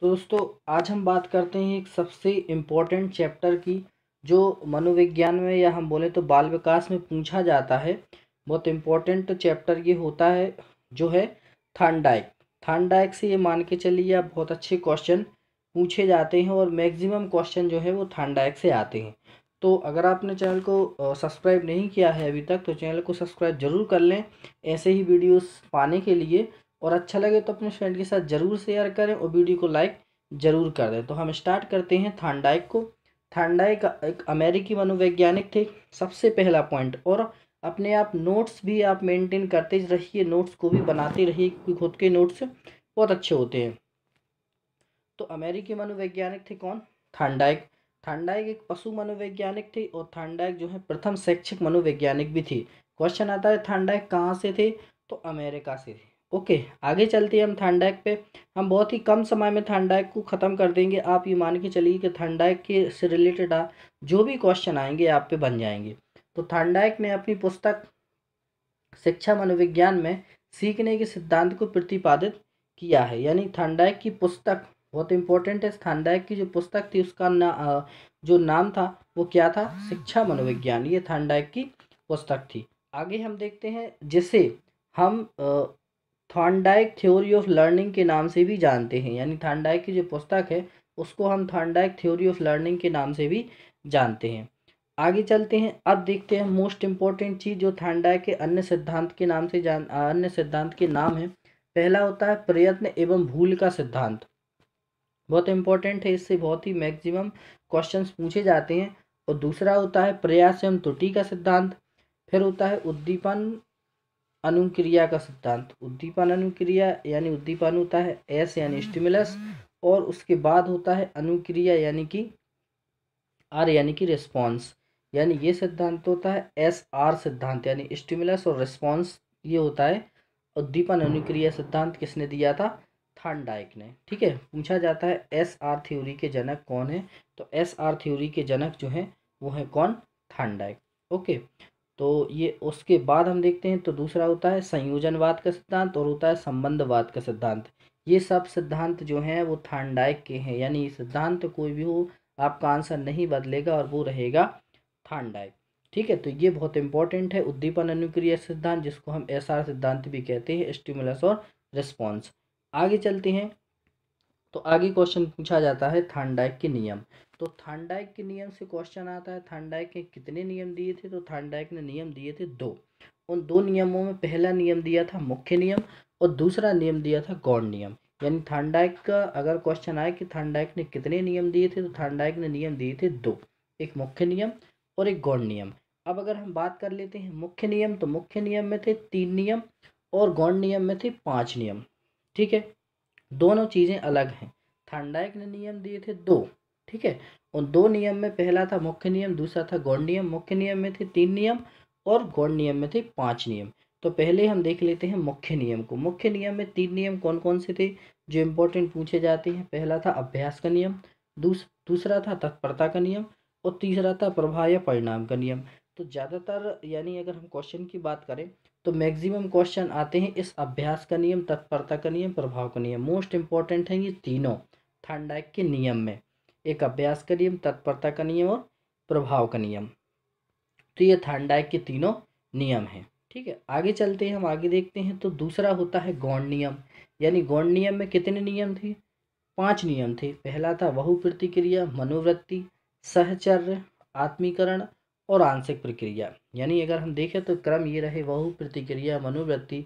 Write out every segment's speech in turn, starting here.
तो दोस्तों आज हम बात करते हैं एक सबसे इम्पोर्टेंट चैप्टर की जो मनोविज्ञान में या हम बोले तो बाल विकास में पूछा जाता है बहुत इम्पोर्टेंट चैप्टर ये होता है जो है थानडाइक थानडाइक से ये मान के चलिए आप बहुत अच्छे क्वेश्चन पूछे जाते हैं और मैक्सिमम क्वेश्चन जो है वो थानडाइक से आते हैं तो अगर आपने चैनल को सब्सक्राइब नहीं किया है अभी तक तो चैनल को सब्सक्राइब ज़रूर कर लें ऐसे ही वीडियोस पाने के लिए और अच्छा लगे तो अपने फ्रेंड के साथ ज़रूर शेयर करें और वीडियो को लाइक ज़रूर कर दें तो हम स्टार्ट करते हैं थानडाइक को थानडाइक एक अमेरिकी मनोवैज्ञानिक थे सबसे पहला पॉइंट और अपने आप नोट्स भी आप मेंटेन करते रहिए नोट्स को भी बनाते रहिए क्योंकि खुद के नोट्स बहुत अच्छे होते हैं तो अमेरिकी मनोवैज्ञानिक थे कौन थानडाइक थानडाइक एक पशु मनोवैज्ञानिक थे और थानडाइक जो है प्रथम शैक्षिक मनोवैज्ञानिक भी थे क्वेश्चन आता है थानडाइक कहाँ से थे तो अमेरिका से थे ओके आगे चलते हम थंडाइक पे हम बहुत ही कम समय में थंडाइक को ख़त्म कर देंगे आप ये मान के चलिए कि थंडाइक के से रिलेटेड जो भी क्वेश्चन आएंगे आप पे बन जाएंगे तो थंडाइक ने अपनी पुस्तक शिक्षा मनोविज्ञान में सीखने के सिद्धांत को प्रतिपादित किया है यानी थंडाइक की पुस्तक बहुत इंपॉर्टेंट है थंडाइक की जो पुस्तक थी उसका ना जो नाम था वो क्या था शिक्षा मनोविज्ञान ये थंडाइक की पुस्तक थी आगे हम देखते हैं जिसे हम थॉन्डाइक थ्योरी ऑफ लर्निंग के नाम से भी जानते हैं यानी थॉन्डाइक की जो पुस्तक है उसको हम थॉन्डाइक थ्योरी ऑफ लर्निंग के नाम से भी जानते हैं आगे चलते हैं अब देखते हैं मोस्ट इम्पॉर्टेंट चीज़ जो थॉन्डाइक के अन्य सिद्धांत के नाम से जान अन्य सिद्धांत के नाम है पहला होता है प्रयत्न एवं भूल का सिद्धांत बहुत इंपॉर्टेंट है इससे बहुत ही मैक्सिमम क्वेश्चंस पूछे जाते हैं और दूसरा होता है प्रयास एवं त्रुटि का सिद्धांत फिर होता है उद्दीपन अनुक्रिया का सिद्धांत उद्दीपन अनुक्रिया यानी उद्दीपन होता है एस यानी स्टिमुलस और उसके बाद होता है अनुक्रिया यानी कि आर यानी कि रिस्पॉन्स यानी ये सिद्धांत होता है एस आर सिद्धांत यानी स्टिमुलस और रिस्पॉन्स ये होता है उद्दीपन अनुक्रिया सिद्धांत किसने दिया था डाइक ने ठीक है पूछा जाता है एस आर थ्योरी के जनक कौन है तो एस आर थ्योरी के जनक जो हैं वो हैं कौन डाइक ओके तो ये उसके बाद हम देखते हैं तो दूसरा होता है संयोजनवाद का सिद्धांत और होता है संबंधवाद का सिद्धांत ये सब सिद्धांत जो हैं वो थांडाइक के हैं यानी सिद्धांत कोई भी हो आपका आंसर नहीं बदलेगा और वो रहेगा थांडाइक ठीक है तो ये बहुत इंपॉर्टेंट है उद्दीपन अनुक्रिया सिद्धांत जिसको हम एस सिद्धांत भी कहते हैं स्टिमुलस और रिस्पॉन्स आगे चलते हैं तो आगे क्वेश्चन पूछा जाता है थांडाइक के नियम तो थांडाइक के नियम से क्वेश्चन आता है थांडाइक के कितने नियम दिए थे तो थांडाइक ने नियम दिए थे दो उन दो नियमों में पहला नियम दिया था मुख्य नियम और दूसरा नियम दिया था गौण नियम यानी थांडाइक का अगर क्वेश्चन आए कि थांडाइक ने कितने नियम दिए थे तो थांडाइक ने नियम दिए थे दो एक मुख्य नियम और एक गौण नियम अब अगर हम बात कर लेते हैं मुख्य नियम तो मुख्य नियम में थे तीन नियम और गौण नियम में थे पाँच नियम ठीक है दोनों चीज़ें अलग हैं थांडाइक ने नियम दिए थे दो ठीक है उन दो नियम में पहला था मुख्य नियम दूसरा था गौण नियम मुख्य नियम में थे तीन नियम और गौण नियम में थे पांच नियम तो पहले हम देख लेते हैं मुख्य नियम को मुख्य नियम में तीन नियम कौन कौन से थे जो इम्पोर्टेंट पूछे जाते हैं पहला था अभ्यास का नियम दूस, दूसरा था तत्परता का नियम और तीसरा था प्रभाव या परिणाम का नियम तो ज़्यादातर यानी अगर हम क्वेश्चन की बात करें तो मैक्सिमम क्वेश्चन आते हैं इस अभ्यास का नियम तत्परता का नियम प्रभाव का नियम मोस्ट इंपॉर्टेंट है ये तीनों थंडाइक के नियम में एक अभ्यास का नियम तत्परता का नियम और प्रभाव का नियम तो ये थंडाइक के तीनों नियम हैं ठीक है आगे चलते हैं हम आगे देखते हैं तो दूसरा होता है गौण नियम यानी गौण नियम में कितने नियम थे पांच नियम थे पहला था बहु प्रतिक्रिया मनोवृत्ति सहचर्य आत्मीकरण और आंशिक प्रक्रिया यानी अगर हम देखें तो क्रम ये रहे बहु प्रतिक्रिया मनोवृत्ति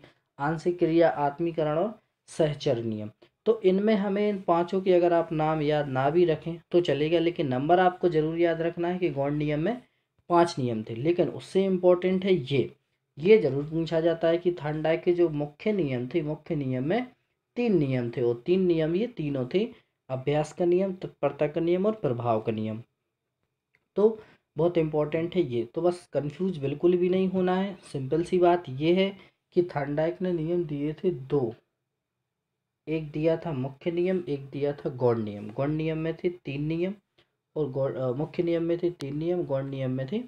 आंशिक क्रिया आत्मीकरण और सहचर नियम तो इनमें हमें इन पांचों के अगर आप नाम याद ना भी रखें तो चलेगा लेकिन नंबर आपको ज़रूर याद रखना है कि गौंड नियम में पांच नियम थे लेकिन उससे इम्पोर्टेंट है ये ये जरूर पूछा जाता है कि थंडाई के जो मुख्य नियम थे मुख्य नियम में तीन नियम थे और तीन नियम ये तीनों थे अभ्यास का नियम तत्परता का नियम और प्रभाव का नियम तो बहुत इंपॉर्टेंट है ये तो बस कंफ्यूज बिल्कुल भी नहीं होना है सिंपल सी बात ये है कि थर्नडाइक ने नियम दिए थे दो एक दिया था मुख्य नियम एक दिया था गौण नियम गौण नियम में थे तीन नियम और मुख्य नियम में थे तीन नियम गौण नियम में थे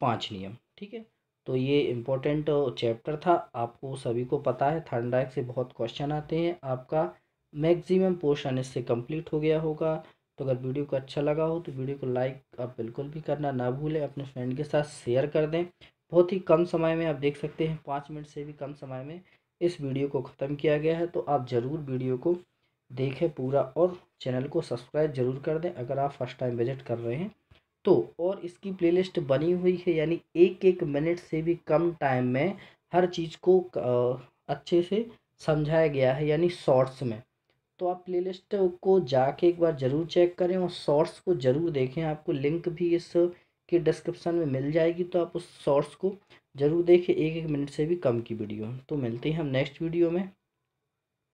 पांच नियम ठीक है तो ये इम्पोर्टेंट चैप्टर था आपको सभी को पता है थर्नडाइक से बहुत क्वेश्चन आते हैं आपका मैक्सिमम पोर्शन इससे कंप्लीट हो गया होगा तो अगर वीडियो को अच्छा लगा हो तो वीडियो को लाइक आप बिल्कुल भी करना ना भूलें अपने फ्रेंड के साथ शेयर कर दें बहुत ही कम समय में आप देख सकते हैं पाँच मिनट से भी कम समय में इस वीडियो को ख़त्म किया गया है तो आप ज़रूर वीडियो को देखें पूरा और चैनल को सब्सक्राइब ज़रूर कर दें अगर आप फर्स्ट टाइम विजिट कर रहे हैं तो और इसकी प्लेलिस्ट बनी हुई है यानी एक एक मिनट से भी कम टाइम में हर चीज़ को अच्छे से समझाया गया है यानी शॉर्ट्स में तो आप प्लेलिस्ट को जाके एक बार ज़रूर चेक करें और सोर्स को ज़रूर देखें आपको लिंक भी इस के डिस्क्रिप्शन में मिल जाएगी तो आप उस सोर्स को ज़रूर देखें एक एक मिनट से भी कम की वीडियो तो मिलते हैं हम नेक्स्ट वीडियो में